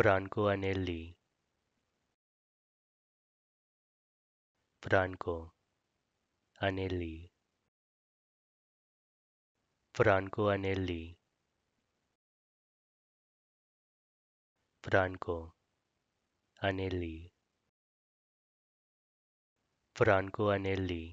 Franco Anelli. Franco Anelli. Franco Anelli. Franco Anelli. Franco Anelli.